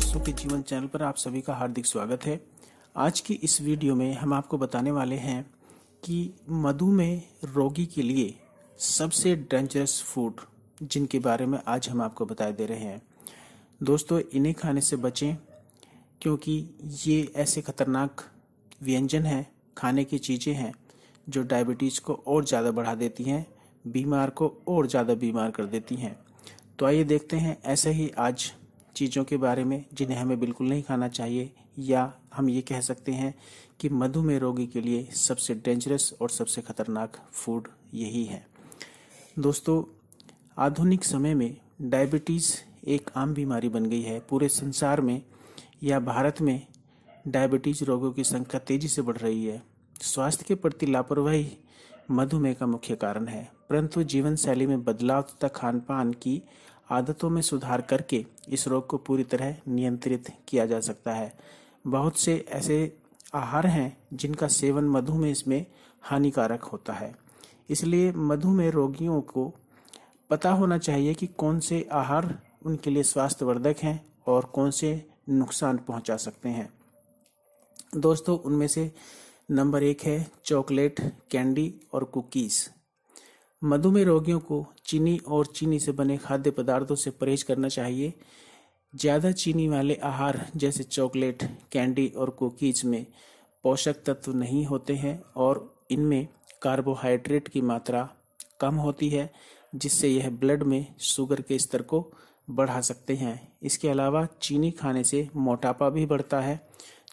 पुरुषों के जीवन चैनल पर आप सभी का हार्दिक स्वागत है आज की इस वीडियो में हम आपको बताने वाले हैं कि मधुमेह रोगी के लिए सबसे डेंजरस फूड जिनके बारे में आज हम आपको बताए दे रहे हैं दोस्तों इन्हें खाने से बचें क्योंकि ये ऐसे खतरनाक व्यंजन हैं खाने की चीज़ें हैं जो डायबिटीज़ को और ज़्यादा बढ़ा देती हैं बीमार को और ज़्यादा बीमार कर देती हैं तो आइए देखते हैं ऐसे ही आज चीज़ों के बारे में जिन्हें हमें बिल्कुल नहीं खाना चाहिए या हम ये कह सकते हैं कि मधुमेह रोगी के लिए सबसे डेंजरस और सबसे खतरनाक फूड यही है दोस्तों आधुनिक समय में डायबिटीज़ एक आम बीमारी बन गई है पूरे संसार में या भारत में डायबिटीज़ रोगों की संख्या तेज़ी से बढ़ रही है स्वास्थ्य के प्रति लापरवाही मधुमेह का मुख्य कारण है परंतु जीवन शैली में बदलाव तथा खान पान की आदतों में सुधार करके इस रोग को पूरी तरह नियंत्रित किया जा सकता है बहुत से ऐसे आहार हैं जिनका सेवन मधुमेह इसमें हानिकारक होता है इसलिए मधुमेह रोगियों को पता होना चाहिए कि कौन से आहार उनके लिए स्वास्थ्यवर्धक हैं और कौन से नुकसान पहुंचा सकते हैं दोस्तों उनमें से नंबर एक है चॉकलेट कैंडी और कुकीज़ मधुमेह रोगियों को चीनी और चीनी से बने खाद्य पदार्थों से परहेज करना चाहिए ज़्यादा चीनी वाले आहार जैसे चॉकलेट कैंडी और कुकीज में पोषक तत्व नहीं होते हैं और इनमें कार्बोहाइड्रेट की मात्रा कम होती है जिससे यह ब्लड में शुगर के स्तर को बढ़ा सकते हैं इसके अलावा चीनी खाने से मोटापा भी बढ़ता है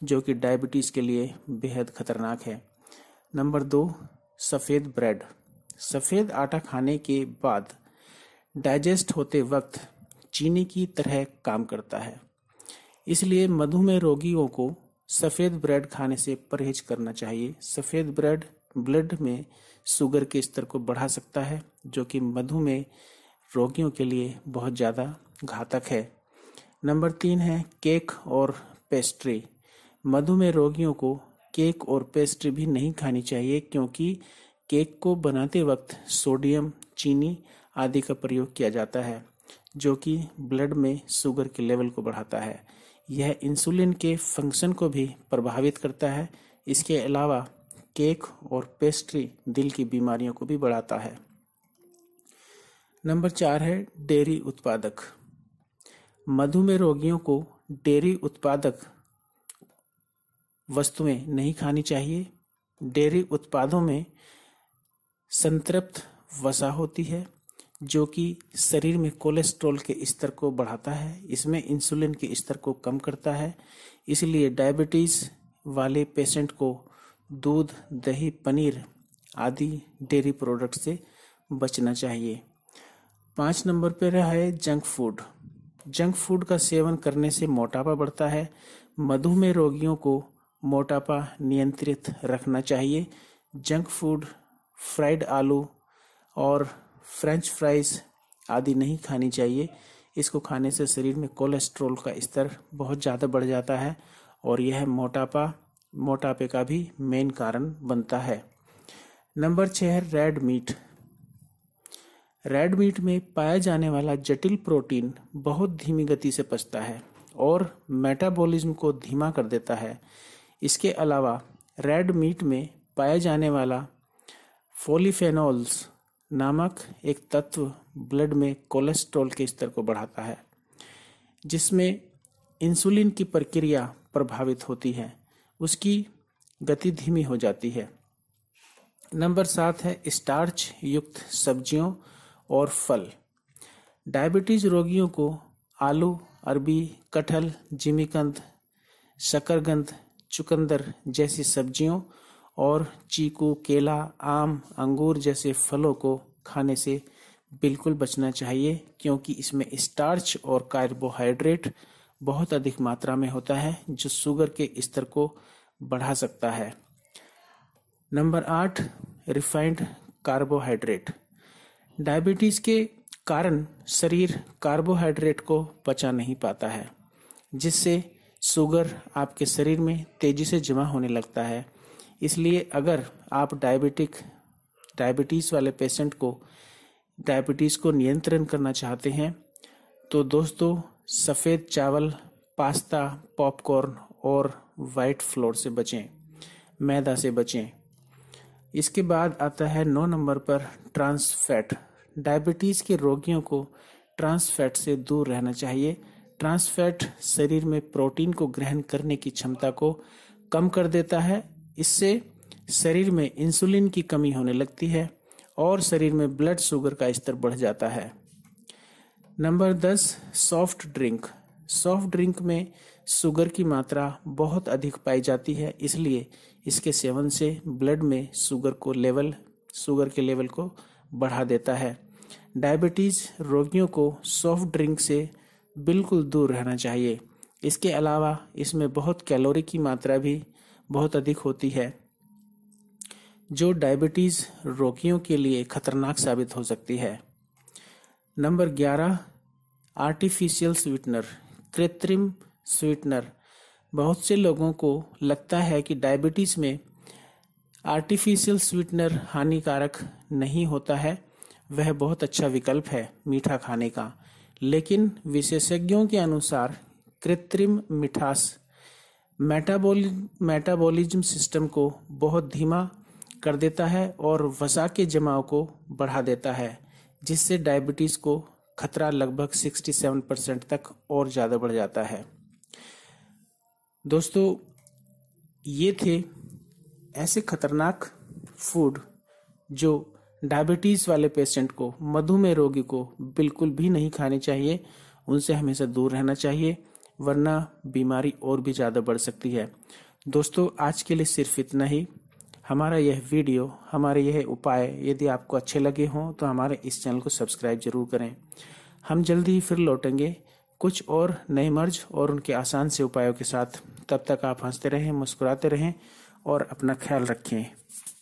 जो कि डायबिटीज़ के लिए बेहद खतरनाक है नंबर दो सफ़ेद ब्रेड सफ़ेद आटा खाने के बाद डाइजेस्ट होते वक्त चीनी की तरह काम करता है इसलिए मधुमेह रोगियों को सफ़ेद ब्रेड खाने से परहेज करना चाहिए सफ़ेद ब्रेड ब्लड में शुगर के स्तर को बढ़ा सकता है जो कि मधुमेह रोगियों के लिए बहुत ज़्यादा घातक है नंबर तीन है केक और पेस्ट्री मधुमेह रोगियों को केक और पेस्ट्री भी नहीं खानी चाहिए क्योंकि केक को बनाते वक्त सोडियम चीनी आदि का प्रयोग किया जाता है जो कि ब्लड में शुगर के लेवल को बढ़ाता है यह इंसुलिन के फंक्शन को भी प्रभावित करता है इसके अलावा केक और पेस्ट्री दिल की बीमारियों को भी बढ़ाता है नंबर चार है डेयरी उत्पादक मधुमेह रोगियों को डेयरी उत्पादक वस्तुएं नहीं खानी चाहिए डेयरी उत्पादों में संतृप्त वसा होती है जो कि शरीर में कोलेस्ट्रॉल के स्तर को बढ़ाता है इसमें इंसुलिन के स्तर को कम करता है इसलिए डायबिटीज़ वाले पेशेंट को दूध दही पनीर आदि डेयरी प्रोडक्ट से बचना चाहिए पाँच नंबर पर है जंक फूड जंक फूड का सेवन करने से मोटापा बढ़ता है मधुमेह रोगियों को मोटापा नियंत्रित रखना चाहिए जंक फूड फ्राइड आलू और फ्रेंच फ्राइज आदि नहीं खानी चाहिए इसको खाने से शरीर में कोलेस्ट्रोल का स्तर बहुत ज़्यादा बढ़ जाता है और यह मोटापा मोटापे का भी मेन कारण बनता है नंबर छः है रेड मीट रेड मीट में पाया जाने वाला जटिल प्रोटीन बहुत धीमी गति से पचता है और मेटाबॉलिज्म को धीमा कर देता है इसके अलावा रेड मीट में पाया जाने वाला फोलीफेनोल्स नामक एक तत्व ब्लड में कोलेस्ट्रॉल के स्तर को बढ़ाता है जिसमें इंसुलिन की प्रक्रिया प्रभावित होती है उसकी गति धीमी हो जाती है नंबर सात है स्टार्च युक्त सब्जियों और फल डायबिटीज रोगियों को आलू अरबी कटहल जिमीकंद शकरगंद चुकंदर जैसी सब्जियों और चीकू केला आम अंगूर जैसे फलों को खाने से बिल्कुल बचना चाहिए क्योंकि इसमें स्टार्च और कार्बोहाइड्रेट बहुत अधिक मात्रा में होता है जो शुगर के स्तर को बढ़ा सकता है नंबर आठ रिफाइंड कार्बोहाइड्रेट डायबिटीज़ के कारण शरीर कार्बोहाइड्रेट को पचा नहीं पाता है जिससे शुगर आपके शरीर में तेज़ी से जमा होने लगता है इसलिए अगर आप डायबिटिक डायबिटीज़ वाले पेशेंट को डायबिटीज़ को नियंत्रण करना चाहते हैं तो दोस्तों सफ़ेद चावल पास्ता पॉपकॉर्न और वाइट फ्लोर से बचें मैदा से बचें इसके बाद आता है नौ नंबर पर ट्रांस फैट डायबिटीज़ के रोगियों को ट्रांस फैट से दूर रहना चाहिए ट्रांस फैट शरीर में प्रोटीन को ग्रहण करने की क्षमता को कम कर देता है इससे शरीर में इंसुलिन की कमी होने लगती है और शरीर में ब्लड शुगर का स्तर बढ़ जाता है नंबर दस सॉफ्ट ड्रिंक सॉफ्ट ड्रिंक में शुगर की मात्रा बहुत अधिक पाई जाती है इसलिए इसके सेवन से ब्लड में शुगर को लेवल शुगर के लेवल को बढ़ा देता है डायबिटीज़ रोगियों को सॉफ्ट ड्रिंक से बिल्कुल दूर रहना चाहिए इसके अलावा इसमें बहुत कैलोरी की मात्रा भी बहुत अधिक होती है जो डायबिटीज़ रोगियों के लिए खतरनाक साबित हो सकती है नंबर ग्यारह आर्टिफिशियल स्वीटनर कृत्रिम स्वीटनर बहुत से लोगों को लगता है कि डायबिटीज़ में आर्टिफिशियल स्वीटनर हानिकारक नहीं होता है वह बहुत अच्छा विकल्प है मीठा खाने का लेकिन विशेषज्ञों के अनुसार कृत्रिम मिठास मेटाबोल मेटाबॉलिज्म सिस्टम को बहुत धीमा कर देता है और वसा के जमाव को बढ़ा देता है जिससे डायबिटीज़ को खतरा लगभग 67 परसेंट तक और ज़्यादा बढ़ जाता है दोस्तों ये थे ऐसे खतरनाक फूड जो डायबिटीज़ वाले पेशेंट को मधुमेह रोगी को बिल्कुल भी नहीं खाने चाहिए उनसे हमेशा दूर रहना चाहिए वरना बीमारी और भी ज़्यादा बढ़ सकती है दोस्तों आज के लिए सिर्फ इतना ही हमारा यह वीडियो हमारे यह उपाय यदि आपको अच्छे लगे हों तो हमारे इस चैनल को सब्सक्राइब जरूर करें हम जल्दी ही फिर लौटेंगे कुछ और नए मर्ज और उनके आसान से उपायों के साथ तब तक आप हंसते रहें मुस्कुराते रहें और अपना ख्याल रखें